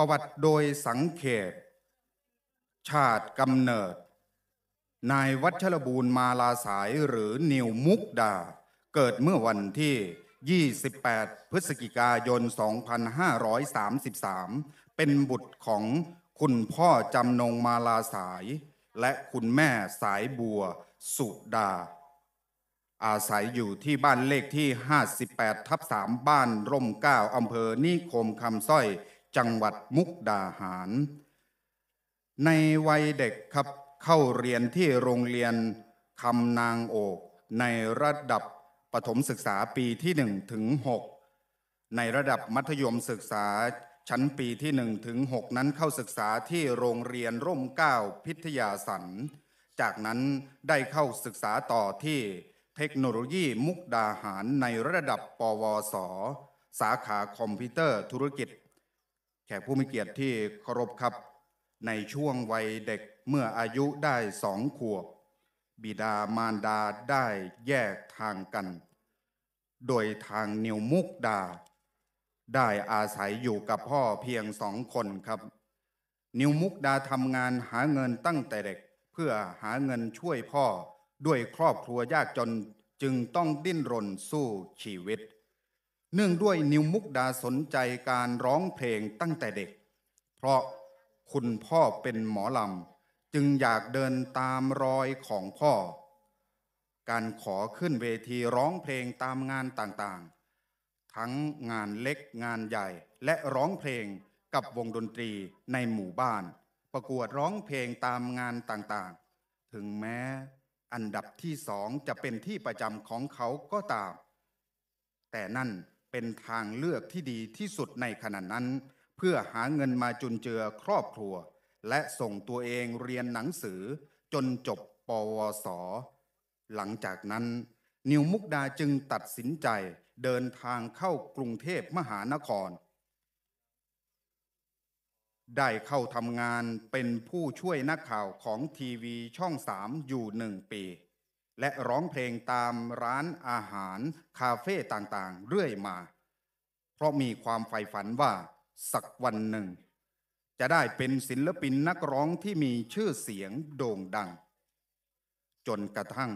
ประวัติโดยสังเขต ชาติกำเนิด นายวัชรบูรณ์มาลาสายหรือนิวมุกดา เกิดเมื่อวันที่ 28 พฤศจิกายน 2533 เป็นบุตรของคุณพ่อจำนงมาลาสาย และคุณแม่สายบัวสุดา อาศัยอยู่ที่บ้านเลขที่ 58 ทับ3บ้านร่มเก้าอำเภอนิคมคำสร้อยจังหวัดมุกดาหาร ในวัยเด็กครับเข้าเรียนที่โรงเรียนคำนางโอกในระดับปฐมศึกษาปีที่1ถึง6ในระดับมัธยมศึกษาชั้นปีที่1ถึง6นั้นเข้าศึกษาที่โรงเรียนร่มเก้าพิทยาสันจากนั้นได้เข้าศึกษาต่อที่เทคโนโลยีมุกดาหารในระดับปวสสาขาคอมพิวเตอร์ธุรกิจแขกผู้มีเกียรติที่เคารพครับ ในช่วงวัยเด็กเมื่ออายุได้สองขวบ บิดามารดาได้แยกทางกัน โดยทางนิวมุกดา ได้อาศัยอยู่กับพ่อเพียงสองคนครับ นิวมุกดาทำงานหาเงินตั้งแต่เด็กเพื่อหาเงินช่วยพ่อด้วยครอบครัวยากจนจึงต้องดิ้นรนสู้ชีวิตเนื่องด้วยนิวมุกดาสนใจการร้องเพลงตั้งแต่เด็ก เพราะคุณพ่อเป็นหมอลำจึงอยากเดินตามรอยของพ่อ การขอขึ้นเวทีร้องเพลงตามงานต่างๆ ทั้งงานเล็กงานใหญ่และร้องเพลงกับวงดนตรีในหมู่บ้าน ประกวดร้องเพลงตามงานต่างๆ ถึงแม้อันดับที่สองจะเป็นที่ประจำของเขาก็ตาม แต่นั่นเป็นทางเลือกที่ดีที่สุดในขณะนั้น เพื่อหาเงินมาจุนเจือครอบครัว และส่งตัวเองเรียนหนังสือจนจบปวสหลังจากนั้นนิวมุกดาจึงตัดสินใจเดินทางเข้ากรุงเทพมหานคร ได้เข้าทำงานเป็นผู้ช่วยนักข่าวของทีวีช่องสามอยู่หนึ่งปีและร้องเพลงตามร้านอาหาร คาเฟ่ต่าง ๆ เรื่อยมา เพราะมีความใฝ่ฝันว่าสักวันหนึ่ง จะได้เป็นศิลปินนักร้องที่มีชื่อเสียงโด่งดัง จนกระทั่ง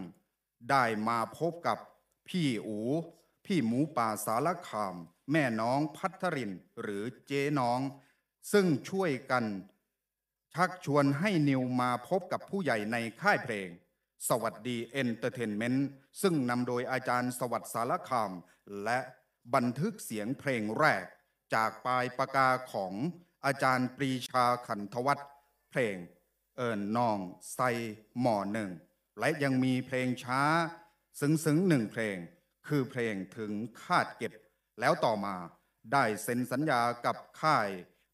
ได้มาพบกับพี่อู พี่หมูป่าสารคาม แม่น้องพัทรินหรือเจ๊น้อง ซึ่งช่วยกัน ชักชวนให้นิวมาพบกับผู้ใหญ่ในค่ายเพลงสวัสดีเอนเตอร์เทนเมนต์ซึ่งนำโดยอาจารย์สวัสดิ์สารคาม และบันทึกเสียงเพลงแรก จากปลายปากกาของอาจารย์ปรีชาขันทวัฒน์เพลงเอิญนองไซหมอหนึ่ง และยังมีเพลงช้า ซึ้งซึ้งหนึ่งเพลง คือเพลงถึงคาดเก็บ แล้วต่อมา ได้เซ็นสัญญากับค่าย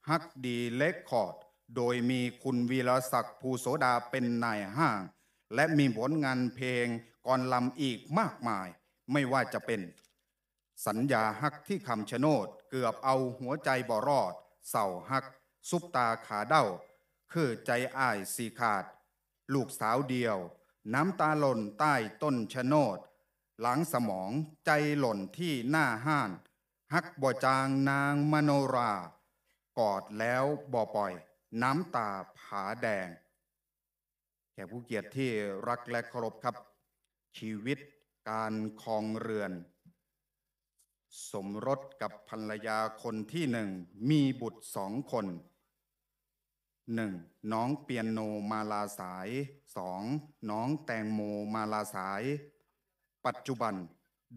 ฮักดีเลคคอร์ด โดยมีคุณวีรศักดิ์ภูโสดาเป็นนายห้างและมีผลงานเพลงกรลำอีกมากมาย ไม่ว่าจะเป็น สัญญาฮักที่คำชะโนดเกือบเอาหัวใจบ่รอดเสาฮัก ซุปตาขาเด้า คือใจอ้ายสีขาด ลูกสาวเดียว น้ำตาหล่นใต้ต้นชะโนด หลังสมองใจหล่นที่หน้าห้าน ฮักบ่จางนางมโนรา กอดแล้วบ่ปล่อย น้ำตาผาแดงแก่ผู้เกียรติที่รักและเคารพครับ ชีวิตการคลองเรือน สมรสกับภรรยาคนที่หนึ่งมีบุตรสองคนหนึ่งน้องเปียโนมาลาสายสองน้องแตงโมมาลาสาย ปัจจุบัน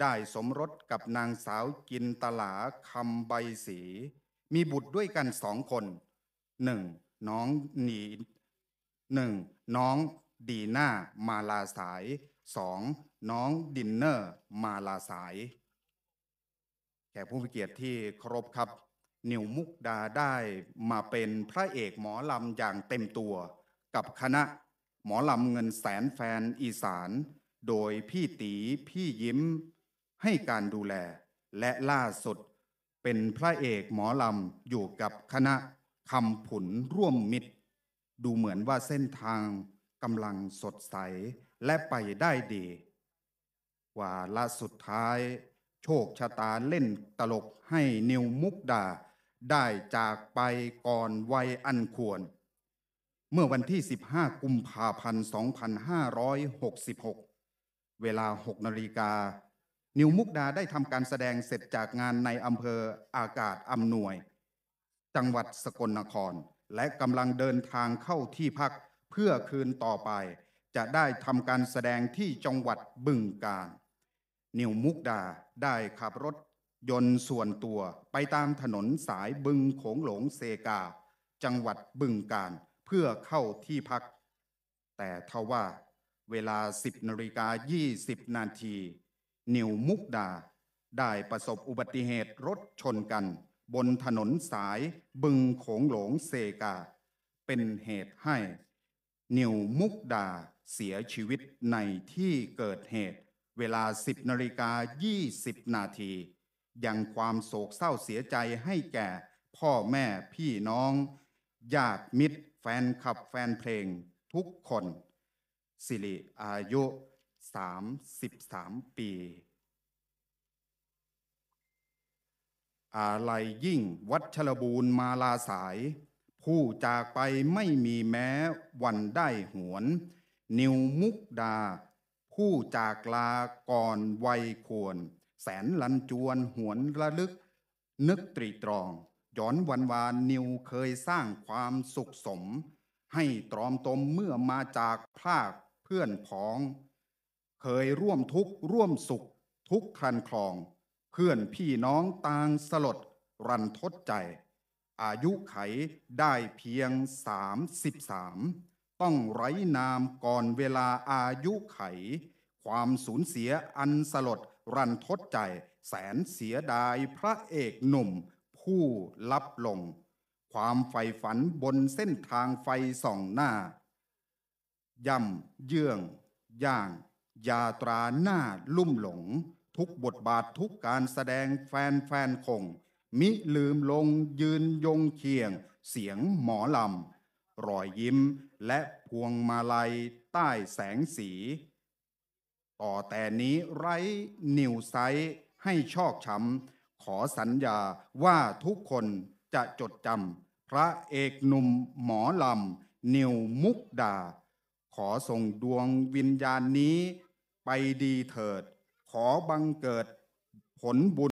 ได้สมรสกับนางสาวกินตลาคำใบสี มีบุตรด้วยกันสองคนหนึ่งน้องหนีหนึ่งน้องดีน่ามาลาสาย 2. น้องดินเนอร์มาลาสายแขกผู้มีเกียรติที่เคารพครับนิวมุกดาได้มาเป็นพระเอกหมอลำอย่างเต็มตัวกับคณะหมอลำเงินแสนแฟนอีสาน โดยพี่ตีพี่ยิ้ม ให้การดูแล และล่าสุดเป็นพระเอกหมอลำอยู่กับคณะคำผุนร่วมมิตรดูเหมือนว่าเส้นทางกำลังสดใส และไปได้ดีกว่าละสุดท้าย โชคชะตาเล่นตลกให้นิวมุกดาได้จากไปก่อนวัยอันควร เมื่อวันที่ 15 กุมภาพันธ์2566 เวลา6นาฬิกา นิวมุกดาได้ทำการแสดงเสร็จจากงานในอำเภออากาศอำนวย จังหวัดสกลนครและกำลังเดินทางเข้าที่พักเพื่อคืนต่อไป จะได้ทำการแสดงที่จังหวัดบึงกาฬนิวมุกดาได้ขับรถยนต์ส่วนตัวไปตามถนนสายบึงโขงหลงเซกา จังหวัดบึงกาฬเพื่อเข้าที่พัก แต่เทว่าเวลา 10นาฬิกา20นาทีนิวมุกดาได้ประสบอุบัติเหตุรถชนกันบนถนนสายบึงโขงหลงเซกาเป็นเหตุให้นิวมุกดาเสียชีวิตในที่เกิดเหตุ เวลา 10 นาฬิกา 20 นาทียังความโศกเศร้าเสียใจให้แก่พ่อแม่พี่น้องญาติมิตรแฟนคลับแฟนเพลงทุกคน สิริอายุ 33 ปีอาลัยยิ่งวัชรบูรณ์มาลาสาย ผู้จากไปไม่มีแม้วันได้หวน นิวมุกดา ผู้จากลาก่อนวัยควร แสนลันจวนหวนระลึก นึกตรีตรอง ย้อนวันวานนิวเคยสร้างความสุขสม ให้ตรอมตมเมื่อมาจากภาคเพื่อนพ้อง เคยร่วมทุกข์ร่วมสุขทุกขันคลองเพื่อนพี่น้องต่างสลด รันทดใจ อายุไขได้เพียง33ต้องไร้นามก่อนเวลาอายุไข ความสูญเสียอันสลดรันทดใจ แสนเสียดายพระเอกหนุ่มผู้ลับลง ความใฝ่ฝันบนเส้นทางไฟส่องหน้า ย่ำเยื่องย่างยาตราหน้าลุ่มหลงทุกบทบาททุกการแสดงแฟนแฟนคง มิลืมลงยืนยงเคียงเสียงหมอลำรอยยิ้มและพวงมาลัยใต้แสงสี ต่อแต่นี้ไร้นิวไซให้ชอกช้ำขอสัญญาว่าทุกคนจะจดจำพระเอกหนุ่มหมอลำนิวมุกดา ขอส่งดวงวิญญาณนี้ไปดีเถิดขอบังเกิดผลบุญ